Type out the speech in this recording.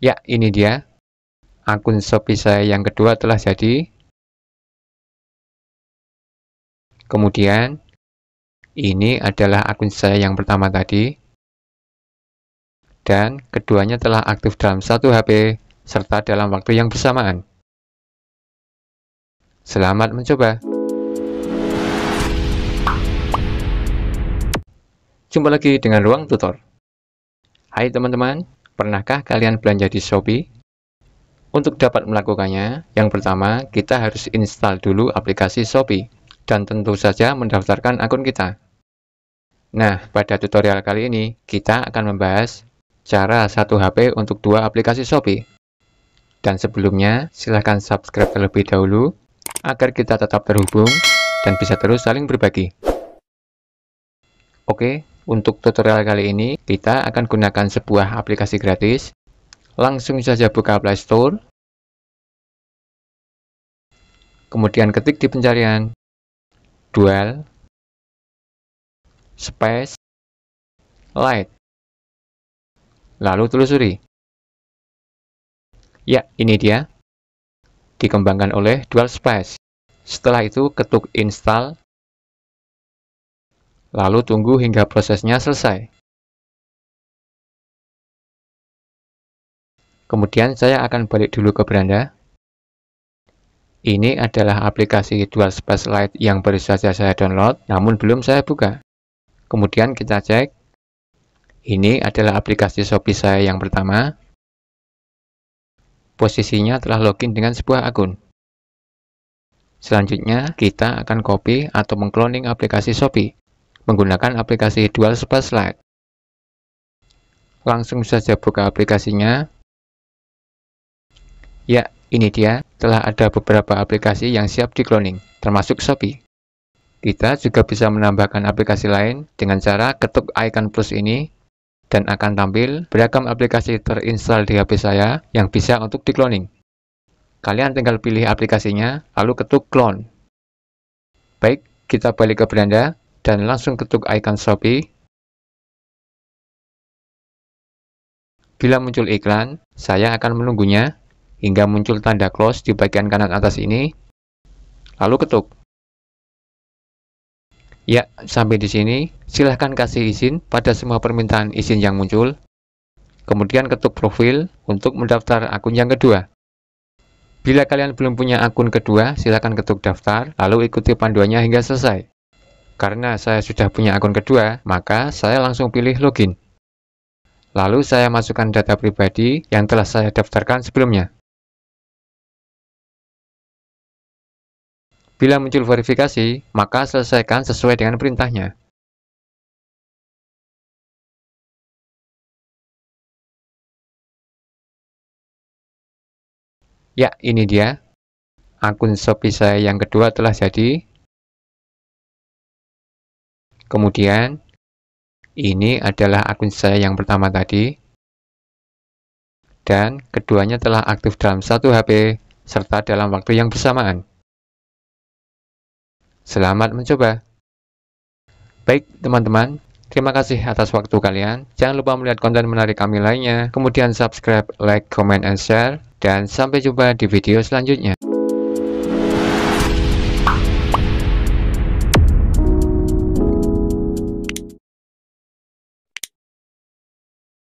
Ya, ini dia. Akun Shopee saya yang kedua telah jadi. Kemudian, ini adalah akun saya yang pertama tadi. Dan keduanya telah aktif dalam satu HP, serta dalam waktu yang bersamaan. Selamat mencoba. Jumpa lagi dengan Ruang Tutor. Hai teman-teman, Pernahkah kalian belanja di Shopee? Untuk dapat melakukannya, yang pertama kita harus install dulu aplikasi Shopee dan tentu saja mendaftarkan akun kita. Nah, pada tutorial kali ini kita akan membahas cara satu HP untuk dua aplikasi Shopee. Dan sebelumnya, silahkan subscribe terlebih dahulu agar kita tetap terhubung dan bisa terus saling berbagi. Oke, untuk tutorial kali ini, kita akan gunakan sebuah aplikasi gratis. Langsung saja buka Play Store. Kemudian ketik di pencarian dual space light. Lalu telusuri. Ya, ini dia. Dikembangkan oleh Dual Space. Setelah itu ketuk install lalu tunggu hingga prosesnya selesai. Kemudian saya akan balik dulu ke beranda. Ini adalah aplikasi Dual Space Lite yang baru saja saya download, namun belum saya buka. Kemudian kita cek. Ini adalah aplikasi Shopee saya yang pertama. Posisinya telah login dengan sebuah akun. Selanjutnya, kita akan copy atau mengkloning aplikasi Shopee menggunakan aplikasi Dual Space Light. Langsung saja buka aplikasinya. Ya, ini dia, telah ada beberapa aplikasi yang siap di cloning, termasuk Shopee. Kita juga bisa menambahkan aplikasi lain dengan cara ketuk icon plus ini dan akan tampil beragam aplikasi terinstall di HP saya yang bisa untuk di-cloning. Kalian tinggal pilih aplikasinya, lalu ketuk clone. Baik, kita balik ke beranda dan langsung ketuk icon Shopee. Bila muncul iklan, saya akan menunggunya hingga muncul tanda close di bagian kanan atas ini, lalu ketuk. Ya, sampai di sini, silahkan kasih izin pada semua permintaan izin yang muncul. Kemudian ketuk profil untuk mendaftar akun yang kedua. Bila kalian belum punya akun kedua, silakan ketuk daftar, lalu ikuti panduannya hingga selesai. Karena saya sudah punya akun kedua, maka saya langsung pilih login. Lalu saya masukkan data pribadi yang telah saya daftarkan sebelumnya. Bila muncul verifikasi, maka selesaikan sesuai dengan perintahnya. Ya, ini dia. Akun Shopee saya yang kedua telah jadi. Kemudian, ini adalah akun saya yang pertama tadi. Dan keduanya telah aktif dalam satu HP, serta dalam waktu yang bersamaan. Selamat mencoba. Baik, teman-teman. Terima kasih atas waktu kalian. Jangan lupa melihat konten menarik kami lainnya. Kemudian subscribe, like, comment, and share. Dan sampai jumpa di video selanjutnya.